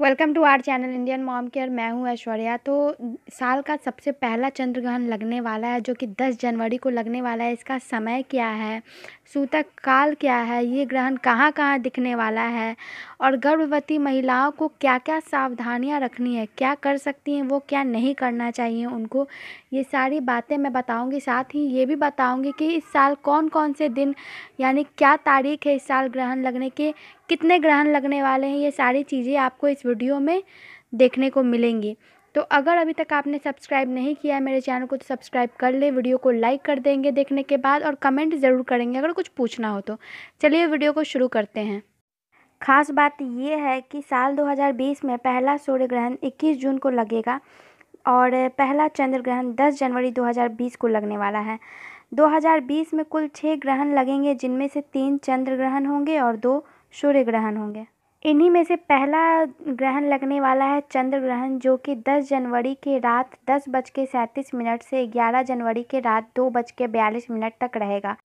welcome to our channel Indian mom care मैं हूं ऐश्वर्या तो साल का सबसे पहला चंद्र ग्रहण लगने वाला है जो कि 10 जनवरी को लगने वाला है इसका समय क्या है सूतक काल क्या है ये ग्रहण कहाँ कहाँ दिखने वाला है और गर्भवती महिलाओं को क्या क्या सावधानियां रखनी है क्या कर सकती हैं वो क्या नहीं करना चाहिए उनको ये सारी बातें मैं बताऊंगी साथ ही ये भी बताऊंगी कि इस साल कौन कौन से दिन यानी क्या तारीख है इस साल ग्रहण लगने के कितने ग्रहण लगने वाले हैं ये सारी चीज़ें आपको इस वीडियो में देखने को मिलेंगी तो अगर अभी तक आपने सब्सक्राइब नहीं किया है मेरे चैनल को तो सब्सक्राइब कर ले वीडियो को लाइक कर देंगे देखने के बाद और कमेंट ज़रूर करेंगे अगर कुछ पूछना हो तो चलिए वीडियो को शुरू करते हैं खास बात यह है कि साल 2020 में पहला सूर्य ग्रहण 21 जून को लगेगा और पहला चंद्र ग्रहण दस जनवरी दो हज़ार बीस को लगने वाला है दो हज़ार बीस में कुल छः ग्रहण लगेंगे जिनमें से तीन चंद्र ग्रहण होंगे और दो सूर्य ग्रहण होंगे इन्हीं में से पहला ग्रहण लगने वाला है चंद्र ग्रहण जो कि 10 जनवरी के रात दस बज के सैंतीस मिनट से 11 जनवरी के रात दो बज के बयालीस मिनट तक रहेगा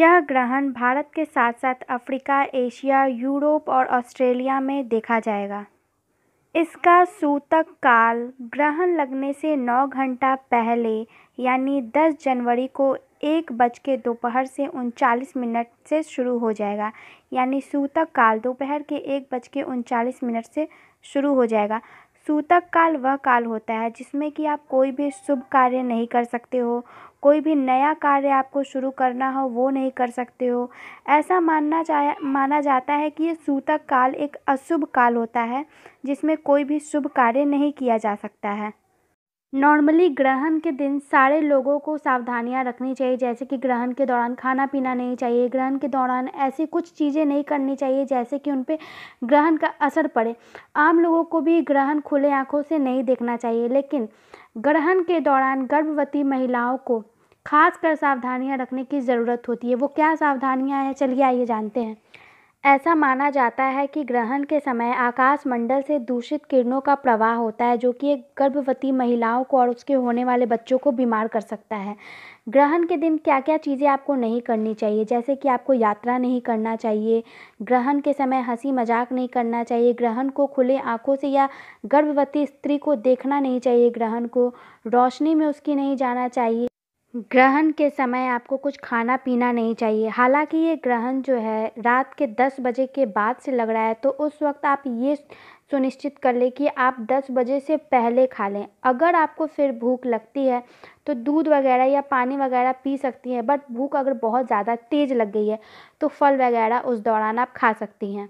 यह ग्रहण भारत के साथ साथ अफ्रीका एशिया यूरोप और ऑस्ट्रेलिया में देखा जाएगा इसका सूतक काल ग्रहण लगने से नौ घंटा पहले यानी दस जनवरी को एक बज के दोपहर से उनचालीस मिनट से शुरू हो जाएगा यानी सूतक काल दोपहर के एक बज के उनचालीस मिनट से शुरू हो जाएगा सूतक काल वह काल होता है जिसमें कि आप कोई भी शुभ कार्य नहीं कर सकते हो कोई भी नया कार्य आपको शुरू करना हो वो नहीं कर सकते हो ऐसा मानना चाहे माना जाता है कि ये सूतक काल एक अशुभ काल होता है जिसमें कोई भी शुभ कार्य नहीं किया जा सकता है नॉर्मली ग्रहण के दिन सारे लोगों को सावधानियाँ रखनी चाहिए जैसे कि ग्रहण के दौरान खाना पीना नहीं चाहिए ग्रहण के दौरान ऐसी कुछ चीज़ें नहीं करनी चाहिए जैसे कि उन पर ग्रहण का असर पड़े आम लोगों को भी ग्रहण खुले आँखों से नहीं देखना चाहिए लेकिन ग्रहण के दौरान गर्भवती महिलाओं को खासकर सावधानियाँ रखने की ज़रूरत होती है वो क्या सावधानियाँ हैं चलिए आइए जानते हैं ऐसा माना जाता है कि ग्रहण के समय आकाशमंडल से दूषित किरणों का प्रवाह होता है जो कि एक गर्भवती महिलाओं को और उसके होने वाले बच्चों को बीमार कर सकता है ग्रहण के दिन क्या क्या चीज़ें आपको नहीं करनी चाहिए जैसे कि आपको यात्रा नहीं करना चाहिए ग्रहण के समय हंसी मजाक नहीं करना चाहिए ग्रहण को खुले आँखों से या गर्भवती स्त्री को देखना नहीं चाहिए ग्रहण को रोशनी में उसकी नहीं जाना चाहिए ग्रहण के समय आपको कुछ खाना पीना नहीं चाहिए हालांकि ये ग्रहण जो है रात के दस बजे के बाद से लग रहा है तो उस वक्त आप ये सुनिश्चित कर लें कि आप दस बजे से पहले खा लें अगर आपको फिर भूख लगती है तो दूध वगैरह या पानी वगैरह पी सकती हैं बट भूख अगर बहुत ज़्यादा तेज़ लग गई है तो फल वगैरह उस दौरान आप खा सकती हैं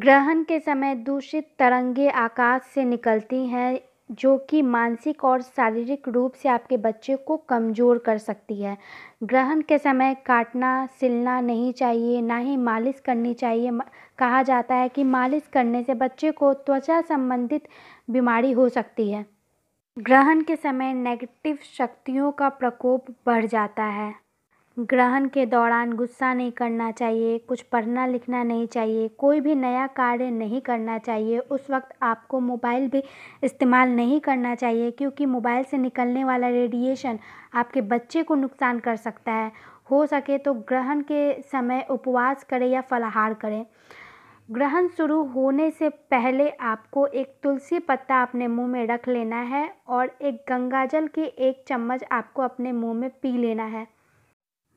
ग्रहण के समय दूषित तरंगे आकाश से निकलती हैं जो कि मानसिक और शारीरिक रूप से आपके बच्चे को कमज़ोर कर सकती है ग्रहण के समय काटना सिलना नहीं चाहिए ना ही मालिश करनी चाहिए कहा जाता है कि मालिश करने से बच्चे को त्वचा संबंधित बीमारी हो सकती है ग्रहण के समय नेगेटिव शक्तियों का प्रकोप बढ़ जाता है ग्रहण के दौरान गुस्सा नहीं करना चाहिए कुछ पढ़ना लिखना नहीं चाहिए कोई भी नया कार्य नहीं करना चाहिए उस वक्त आपको मोबाइल भी इस्तेमाल नहीं करना चाहिए क्योंकि मोबाइल से निकलने वाला रेडिएशन आपके बच्चे को नुकसान कर सकता है हो सके तो ग्रहण के समय उपवास करें या फलाहार करें ग्रहण शुरू होने से पहले आपको एक तुलसी पत्ता अपने मुंह में रख लेना है और एक गंगाजल के एक चम्मच आपको अपने मुंह में पी लेना है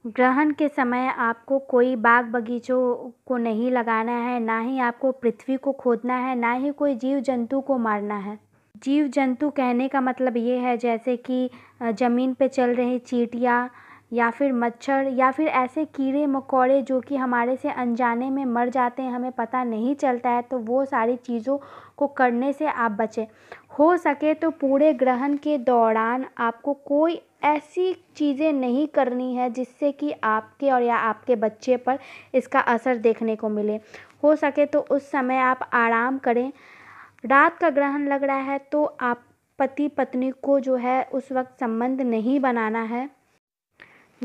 ग्रहण के समय आपको कोई बाग बगीचों को नहीं लगाना है ना ही आपको पृथ्वी को खोदना है ना ही कोई जीव जंतु को मारना है जीव जंतु कहने का मतलब ये है जैसे कि ज़मीन पे चल रहे चीटियाँ या फिर मच्छर या फिर ऐसे कीड़े मकोड़े जो कि हमारे से अनजाने में मर जाते हैं हमें पता नहीं चलता है तो वो सारी चीज़ों को करने से आप बचें हो सके तो पूरे ग्रहण के दौरान आपको कोई ऐसी चीज़ें नहीं करनी है जिससे कि आपके और या आपके बच्चे पर इसका असर देखने को मिले हो सके तो उस समय आप आराम करें रात का ग्रहण लग रहा है तो आप पति पत्नी को जो है उस वक्त संबंध नहीं बनाना है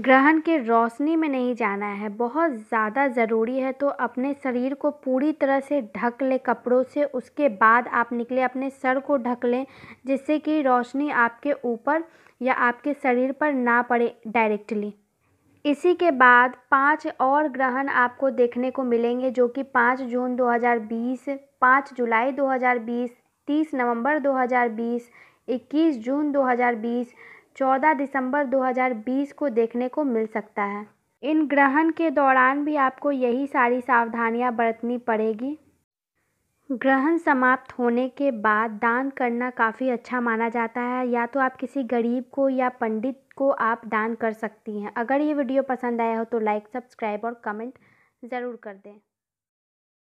ग्रहण के रोशनी में नहीं जाना है बहुत ज़्यादा ज़रूरी है तो अपने शरीर को पूरी तरह से ढक लें कपड़ों से उसके बाद आप निकले अपने सर को ढक लें जिससे कि रोशनी आपके ऊपर या आपके शरीर पर ना पड़े डायरेक्टली इसी के बाद पाँच और ग्रहण आपको देखने को मिलेंगे जो कि पाँच जून 2020, हज़ार जुलाई 2020, 30 नवंबर दो हज़ार जून दो चौदह दिसंबर 2020 को देखने को मिल सकता है इन ग्रहण के दौरान भी आपको यही सारी सावधानियां बरतनी पड़ेगी ग्रहण समाप्त होने के बाद दान करना काफ़ी अच्छा माना जाता है या तो आप किसी गरीब को या पंडित को आप दान कर सकती हैं अगर ये वीडियो पसंद आया हो तो लाइक सब्सक्राइब और कमेंट ज़रूर कर दें